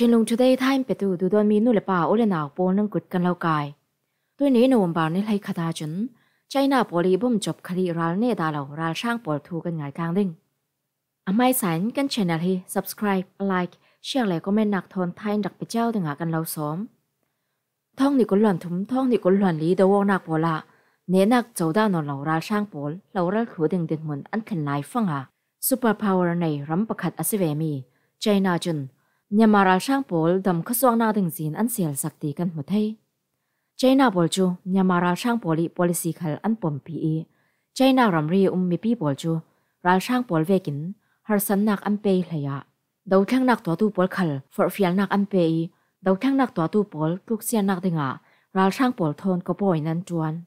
ชินลงทุดย์ท่านไปตูดูดอนมีนู่นเลยป่าโอเลนาวโปนังกุดกันเล่ากายตัวนี้นวมบาวในไรคาตาจนใจน่าปอลีบ่มจบคดีราลเนดาเหล่าราช่างปอลทูกันหงายกลางดิ่งอไมสันกันชแนลที่ subscribe like เชื่แเลยก็ไม่หนักทนไทยดักไปเจ้าถึงหากันเราสม ท่องนี่ก็หล่อนทุ่มท่องนี่ก็หล่อนลีเดวนักปอละเนนักเจ้าด้านนนเหล่าราช่างปอลเหล่าราขูดึงดึงเหมือนอันขันไลฟังอ่ะ super power ในรัมประคัดอสิเวมีใจน่าจน nhà mà ra sang bol đầm khắc xoang na đình zin ăn xiel sạc tì căn một thay. China bol chu nhà mà ra sang boli policy khal ăn bom pi e. China ram ri um mì pi bol chu ra sang bol về kín har san nak ăn pe lay à. Đầu thang nak tòa tu bol khal for phial nak ăn pe e. Đầu thang nak tòa tu bol trục xian nak đình à. Ra sang bol thôn có bồi nan chuan.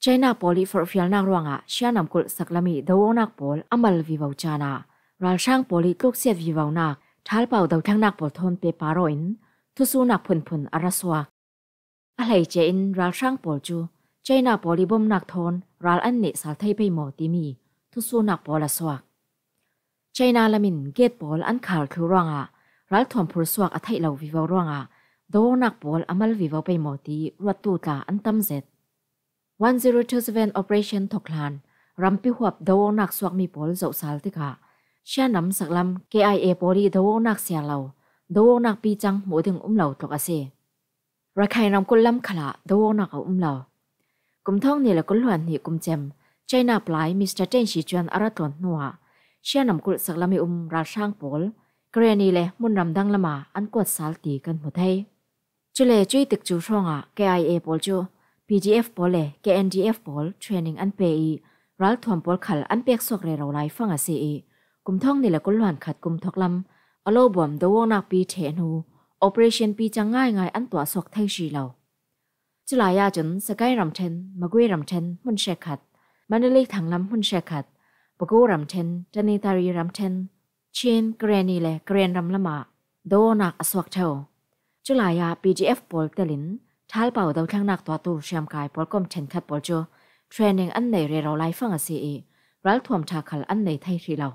China poli for phial nak ruang à. Xia nam kul saklami đầu ông nak bol amal vi vào chana. Ra sang poli trục xian vi vào nak ทัลเป่าเดาทั้งนักบอทนเปปารอินทุสูนักผุนผุนอารสวาอะไรเจนรัลช่างปอลจูใจนาปอลิบมนักทอนรัลอันเนสาไทยไปหมอติมี ทุสูนักปอลสวกใจนาละมินเกตปอลอันขาลคือร่างอะรัลทอมพุลสวกอัไทยเราวิวร่างอะโดนักปอลอามัลวิวไปหมอตีรัตตูตาอันตั้มเจ็ด1 0 2 7 Operation ทกลานรัมพิหวบโดนักสวกมีปอลเจ้าสาลติกะ xia nam sak lam ke ai e pori do wo nak sia lo do wo nak pi chang mo thing um lo to ka se ra khai nam kul lam khala do wo nak um lo kum thong ni la kul hwan ni kum chem china ply mr ten shi chuan ara ton nuwa xia nam kul sak lam um ra sang pol kre ni le mun ram dang lama an kwat sal ti kan mu thai chu le tik chu rong a pol chu pdf pol le kndf pol training an pe i ral thom pol khal an pek sok re ro lai fang a se กุมท่องนี่แหละก็หลวนขัดกุมทอกลำอโลบอมตัววงนักปีเทนูโอเปอเรชั่นปีจังง่ายง่ายอันตัวสอกไทยชีเราจุลายาจนสกายรำเทนมากุยรำเทนมันเชขัดมันเลยกทางลำมันเชขัดปะกูรำเทนจันนิตารีรำเทนเชนเกรนีแหละเกรนรำละมาโดนักอสวกเทว จุลายาีจีเอฟลเตลินท้ายเป่าดาวทางนักตัวตูเชียมกายปอลกอมเทนขัดปอลโจเทรนนิ่งอันไหนเราราไลฟังอาเซีรัลทวมชาคัลอันไหนไทยทีเรา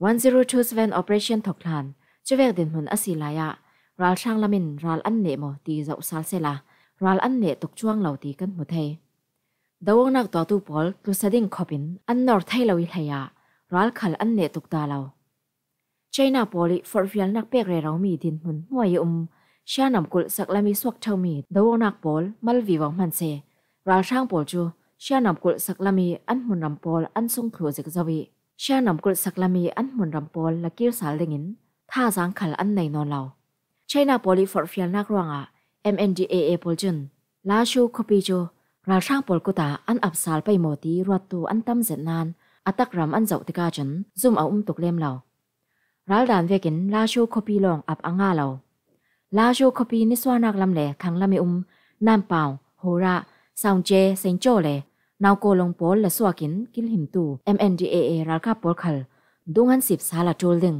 102 Sven Operation Thok Lan, cho việc đến hồn asi là ya, ral sang lamin ral ăn nệ mò tì dậu sal se là, ral ăn nệ tục chuang lầu tì cân một thầy. Đầu nạc tòa tu bol tu sa đình khopin, ăn nor thay lâu ilhay ya, ral khal ăn nệ tục ta lâu. China poli for vial nak pek re rau mi din hun nuai um, nằm nam sạc sak lami suak chau mi, đầu nạc pol mal vi vang man se, ral sang pol chu, siya nam kul sak lami an hun ram pol an sung khlu zik zawi. Xe nằm cột sạc là mì ăn muốn rằm bò là kia xả lên in, tha sáng khả là ăn này non lâu. na China Poly for Fial à, Nak Ranga, MNDAA Polchun, La Shu Kopijo, Ra Sang ta ăn áp sal bay mò tí ruột tu ăn tâm dệt nan, à tắc rầm ăn dậu tika chân, zoom áo um tục lem lâu. Ral đàn về kín La Shu Kopi long áp ăn ngà lâu. La Shu Kopi niswa nát lam lẻ khang lam um, nam pao, hồ ra, sang che sánh cho lè, นาวโกลงปอลและสวกินกินหิมตู MNDAA รักคาปอลคัลดุงันสิบสาละจูลึง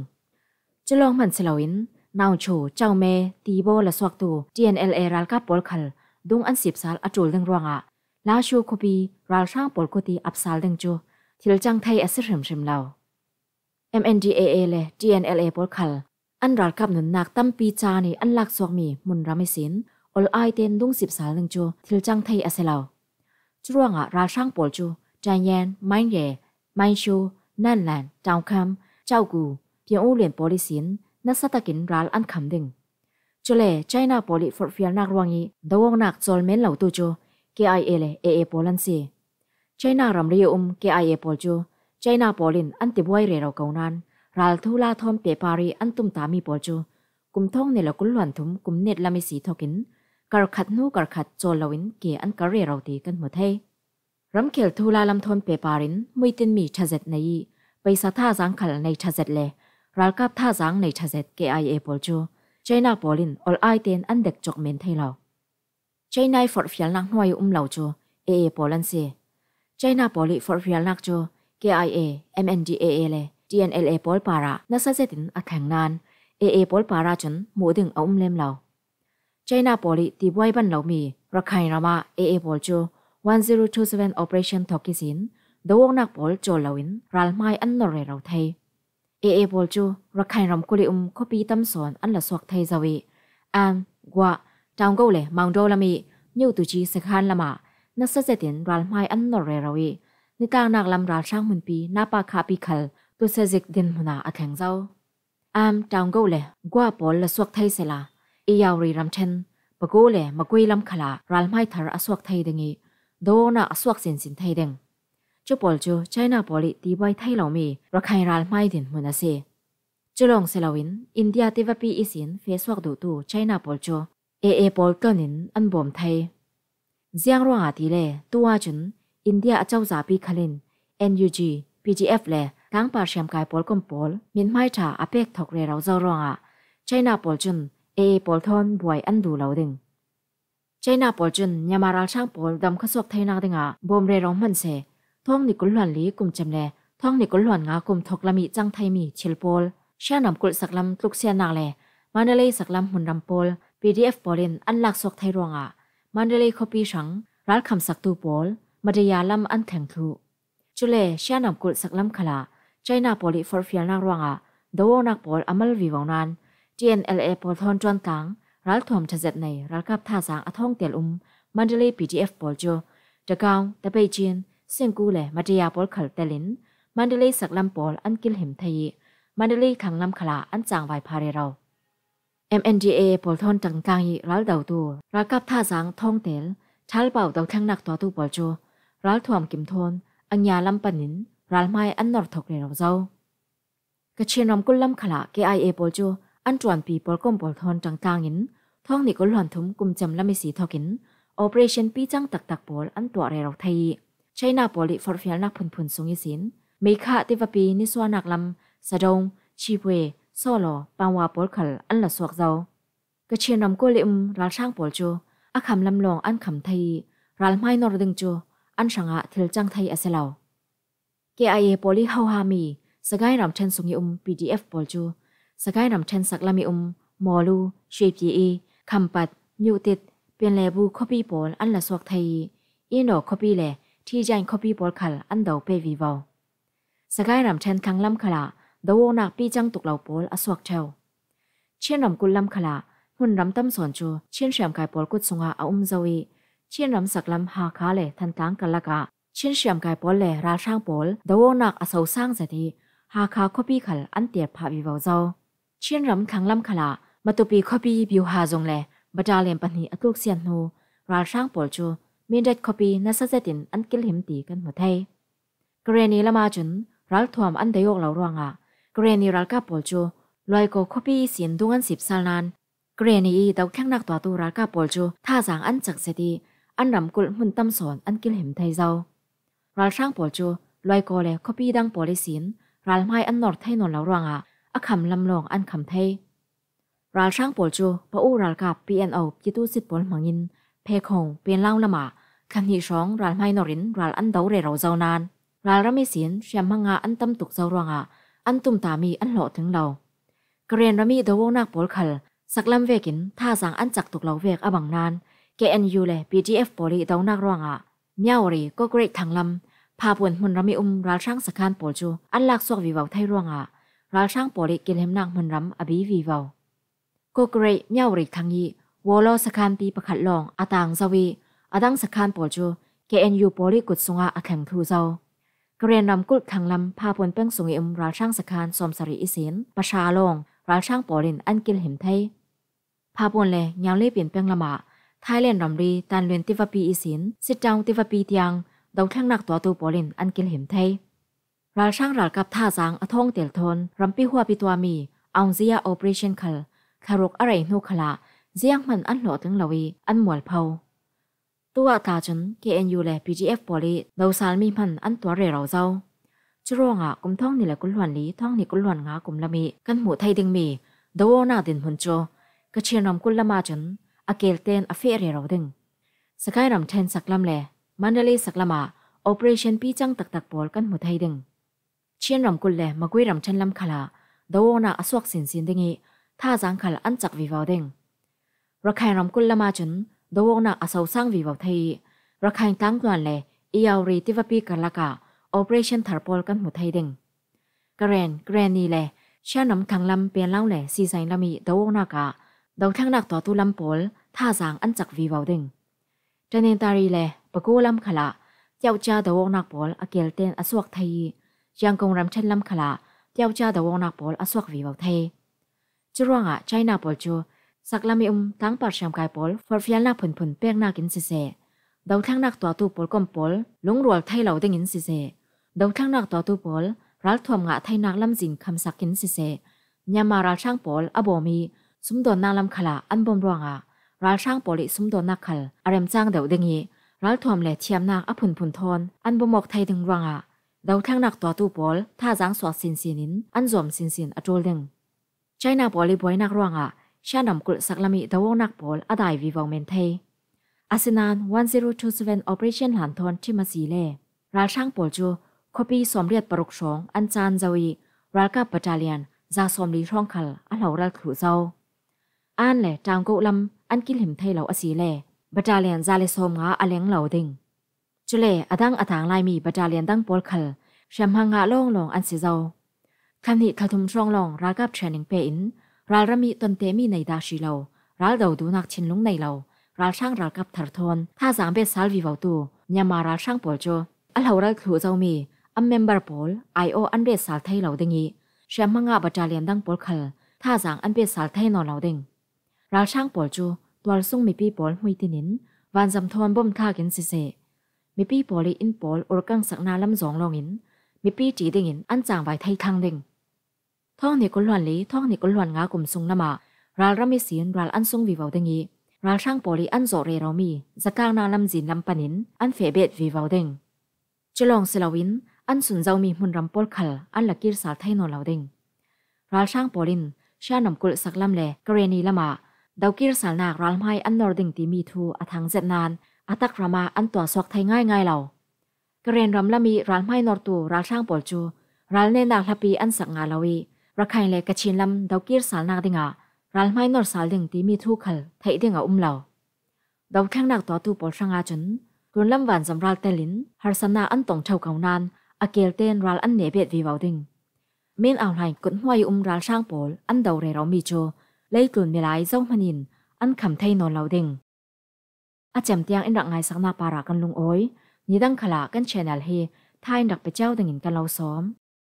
จะลองมันเสลาวินนาวโชเจ้าเมตีโบและสวกตู TNLA รักคาปอลคัลดุงอันสิบสาลอจูลึงรวงอะลาชูคบีรัลช่างปอลกุตีอับสาลึงจูทิลจังไทยอสิริมชิมเลา MNDAA เละ TNLA ปอลคัลอันรักับหนุนนักตั้มปีจานีอันลักสวกมีมุนรามิสินอลไอเตนดุงสิบสาลึงจูทิลจังไทยอสิเลา chuanga à, ra sang bol chu janyan main ye main shu nan lan tao kham chao gu pian u liền bol sin na satakin ral an kham ding chole china poli for fear nak ruangi dawong nak chol men lo tu chu kia le e e polan si china ram ri um kia e pol chu china polin an ti boi re ro kaunan ral thu la thom pe pari an tum ta mi pol chu kum thong ne lo kul luan thum kum net lami si thokin kar khat nu kar khat chol lawin ke an kar re rauti kan mu thei ram khel thula lam thon pe parin muitin mi thajet nei paisa tha jang khal nei thajet le ral kap tha jang nei thajet ke ai e pol chu china polin ol ai ten an dek chok men thei lo china for fial nak noi um lo chu e e polan se china poli for fial nak chu KIA, e, MNDAA e e le TNLA pol para na sa zetin a thang nan AA pol para chun mu ding a um lem lâu. China poli ti buai ban lo mi rakhain rama AA bol chu 1027 operation thokisin dawong nak pol cholawin ralmai an nore rau thai AA bol chu rakhain ram kuli um khopi tam son an la sok thai zawi an gwa taung go le mang do lami nyu tu chi sakhan lama na sa zetin ralmai an nore rawi ni tang nak lam ral sang mun pi na pa kha pi khal tu se zik din muna akhang zau am taung go le gwa pol la sok thai se la Iyauri ramchen pagole magui lam khala ralmai thar aswak thai dengi dona aswak sin sin thai deng chupol chu China poli ti bai thai lo mi rakhai ralmai din mun ase chulong selawin India tivapi isin Facebook du tu China pol chu e e pol tonin an bom thai ziang ronga ti le tuwa chun India achau za pi khalin NUG PGF le kang par sham kai pol kom pol min mai tha apek thok re rau zo ronga China pol chun e bol thon buai an du lo ding china bol chun nyamaral sang bol dam khasok thaina dinga bom re rong man se thong ni kul lwan li kum cham le thong ni kul lwan nga kum thok lami chang thai mi chil pol sha nam kul saklam tluk sia na le manalei saklam hun ram pol pdf polin an lak sok thai ronga manalei khopi sang ral kham sak tu pol madaya lam an thang thu chule sha nam kul saklam khala china poli for fial na ronga dawo nak pol amal vi wang nan TNLA ပေါ်ထွန်တွန်ကန်รัลทอมชะเจ็ดในรัลกับท่าสางอท่องเตียลอุม มันเดลีพีจีเอฟบอลโจตะกาวตะเปจีนเซงกูเลมาเดียบอลขัลเตลิน มันเดลีสักลำบอลอันกิลเห็มไทยมันเดลีขังลำขลา อันจางไวพาเรเรา MNDA บอลทอนจังกางยีรัลเดาตัวรัลกับท่าสางท่องเตลทัลเป่าเดาทั้งนักตัวตู้บอลโจรัลทอมกิมทนอัญญาลำปนินรัลไม้อันนอร์ทกเรเราเจ้ากระเชียนอมกุลลำขลา KIA บอลโจ an tuan pi pol kom pol thon tang tangin thong ni ko lon thum kum cham lami si thokin operation pi chang tak tak pol an tua re rok thai china poli for fial nak phun phun sungi sin me kha te va pi ni swa nak lam sadong chi pwe solo pawa pol khal an la suak zau ka chen ram ko le um ral sang pol chu a kham lam long an kham thai ral mai nor ding chu an sanga thil chang thai aselau KIA poli hau ha mi sagai ram chen sungi um PDF pol chu สกายรำเชนสักลามิอมมอลูเชปีเอคำปัดมิวติดเป็นแลบูคอปีบอลอันละสวกไทยอีนอคอปีแลที่จันคอปีบอลขัลอันเดาเปวีวาวสกายรำเชนคังลำขลาดาวนักปีจังตุกเหล่าบอลอสวกเทวเชียนรำกุลลำขลาหุ่นรำตั้มสอนจูเชียนเฉียมกายบอลกุดสงอาอุมเจวีเชียนรำสักลำหาคาเลทันตังกันละกะเชียนเฉียมกายบอลเลราช่างบอลดาวนักอสาวสร้างเสถีหาคาคอปีขัลอันเตียบพาวีวาวเจ้าချင်းရမ်ခန်းလမ်ခလာမတူပီခေါပီဘီဟာဇုံလေဘတာလင်ပနီအတုက်ဆန်နိုရာရှန်းပေါ်ချူမင်းဒက်ခေါပီနဆဇတင်အန်ကိလဟင်တီကန်မထိုင်ကရနီလမချွန်းရာလ်ထွမ်အန်ဒယောလောက်ရောငါကရနီရာလ်ကပေါ်ချူလွိုင်ကိုခေါပီစင်ဒုငန်စ10ဆာလန်ကရနီတောက်ခန့်နက်တော်တူရာလ်ကပေါ်ချူသာဇန်အန်ချက်စတီအန်ရမ်ကုလ်မွန်းတမ်ဆွန်အန်ကိလဟင်ထိုင်ဇောရာလ်ရှန်းပေါ်ချူလွိုင်ကိုလေခေါပီဒန်ပေါ်လီစင်ရာလ်မိုင်အန်နော်ထိုင်နော်လောက်ရောငါอคำลำลองอันคำไทยรัลช่างปวดจูปะอูรัลกับพปเี็นเอาจิต้สิบปนหมังยิน เพคงเปลี่ยนเล่าละหมาคันีชสองรัลไม่นอรินรัลอันเดาเรเราเจ้านานรัลรำไม่เสียนเชียมมังาอันตำตุกเจ้ารวงาอันตุ่มตามีอันหล่อถึงเรากเรียนรำมีเดวงนักปวดขลสักลำเวกินท่าสังอันจักตุกเราเวกอบังนานเกนยูเลยปีจีเอฟปอลีเดานักรวงาเมียวรีก็เกรดทางลำพาปวนมุนรำมีอุมรัลช่างสักการปวดจู อันลักสวกวิวาวไทยรวงาရာရှန်းပေါ်ရိကိလမ်နန်မန်ရမ်အဘီဝီဝေါကိုကရိမြောက်ရိခန်းကြီးဝေါ်လောစခန်တီပခတ်လောင်အတန်ဇဝီအဒန်းစခန်ပေါ်ချူ KNU ပေါ်ရိကုတ်ဆုငါအခန့်သူဇောကရနမ်ကုတ်ခန်းလမ်ဖာပွန်ပန်းဆုငိအမ်ရာရှန်းစခန်စုံစရီအစင်ပရှာလောင်ရာရှန်းပေါ်ရင်အန်ကိလဟင်ထိုင်ဖာပွန်လေညောင်လေးပင်ပန်းလမာထိုင်းလန်ရမ်ရီတန်လွင်တိဝပီအစင်စစ်တောင်တိဝပီတຽງဒေါထန်းနက်တော်တူပေါ်ရင်အန်ကိလဟင်ထိုင်ราช่างหลักกับท่าสังอทงเตียลทนรัมปีหัวปีตัวมีอองเซียโอเปอเรชั่นคัลคารุกอะไรนูขละเซียงมันอันหลอถึงลาวีอันหมวลเผาตัวตาจนเเคอ็นยูและเอฟบอลีเราสารมีมันอันตัวเร่เราเจ้าจรวงอ่ะกุมท่องนี่แหละกุลหวนลีท่องนี่กุลหวนงากุมละมีกันหมูไทยดึงมีดาวน่าดินพุนโจกระเชียนรำกุลละมาจนอาเกลเตนอาเฟเรเราดึงสกายรำเทนสักลำแหล่มันเดลีสักละมาโอเปอเรชั่นพีจังตักตักบอลกันหมูไทยดึง chen ram kul chân magui ram chan lam khala dawo na xin xin sin nghị tha jang khala ăn chak vì vào ding rakhai ram kul lama chun dawo na sâu sang vì vào thầy tăng thei yêu tang tuan le iaw cả tivapi cả operation tharpol kan mu thei ding karen granny le chen ram thang lam pen lao le si sai lami dawo na cả đầu thang nạc tỏ tu lam pol tha jang ăn chak vì vào ding trên nên ta ri le bà cô lam khả lạ chào cha đầu ông nạc bol akel tên aswak thầy. ยังคงรำเช่นลำขลาเดียจ้าแตวงนักบอลอสวกวีบากเทจรวงอ่ะใช้นาบอลจูสักลามีอุมทั้งปัดชามกายบอลฟอร์ฟิลนาผุนผุนเปียกนากินสซเซดาทั้งนักตัวตู้บอลก้มบอลลงรัวไทยเหล่าได้ยินสซเซดาทั้งนักตัวตู้บอลรัลทวมงะไทยนักลำจินคำสักกินสซเซยามาราช่างบอลอบอมีสมดอนนาลำขลาอันบอมรวงอ่ะรัลช่างบอลิสมดอนนักขลอารมจ้างเดวดึงยีรัลทวมและเทียมนักอผุนผุนทอนอันบอมบอกไทยดึงรวงอ่ะดาวเทงนักตัวตู้บอลท่าจังสวดสินสินินอันจอมสินสินอจวลิงใช้นาบอลีบอยนักร่วงอ่ะชานำกุลสักลามีดาวงนักบอลอดายวิวงเมนเทย์อาเซันัน1027เปอเรชั่นหลันทอนที่มาสีเล่ราช่างปอลจูคบีสมเรียดปรุกสองอันจานจวีรัลกับปัจจเลียนจาสมลีร่องคลอันเหล่ารัลขรูเจ้าอันแหละจางกุลำอันกินหิมเทเหล่าอสีเล่ปัจจเลียนจาเลสมงาอเลงเหล่าดิงจุเลอดังอถางลายมีปัจยเลียนตั้งปอลคัลแชมหังหาโล่งหลงอันเสียเจ้าคำนี้ขทุมช่องหลงรากับเชนิงเปอินรัลรมีตนเตมีในดาชิเลารัลเดาดูนักชินลุงในเรารัลช่างรักับทารทนถ้าสามเบสซาลวิวาวตูยามารัลช่างปอลโจอัลเหารัลขูเจ้ามีอัมเมมเบอร์ปอลไอโออันเบสซาลไทยเราดึงยีแชมหังหาปัจยเลียนตั้งปอลคัลถ้าสางอันเบสซาลไทยนอนเราดึงรัลช่างปอลโจตัวลุงมีปีปอลหุยตินินวันจำทวนบ่มท่ากินเสเส mi pi poli in pol ur kang sak na lam zong long in mi pi chi ding in an chang vai thay thang ding thong ni ko loan li thong ni ko loan nga kum sung nama ral rami sin ral an sung vi vào ding i ral sang poli an zo re ro mi zakang na lam jin lam panin an fe bet vi vào ding chulong silawin an sun zau mi hun ram pol khal an lakir sal thay no lo ding ral sang polin sha nam kul sak lam le kareni lama daukir sal nak ral mai an nor ding ti mi thu thang zet nan atak rama an tua suak thay ngai ngai lau karen ram lami ral mai nor tu ral sang pol chu ral ne na hlapi an sak nga lawi rakhain le kachin lam daukir sal nak dinga ral mai nor sal ding ti mi thu khal thai dinga um lau dau khang nak to tu pol sanga chun kun lam wan zam ral telin har sana an tong thau kau nan akel ten ral an ne bet vi wau ding min aw lai kun hwai um ral sang pol an dau re rau mi chu leitlun mi lai zau manin an kham thei non lau ding a chem tiang in rak ngai sakna para kan lung oi nidang khala kan channel hi thain rak pe chau ding in kan lo xóm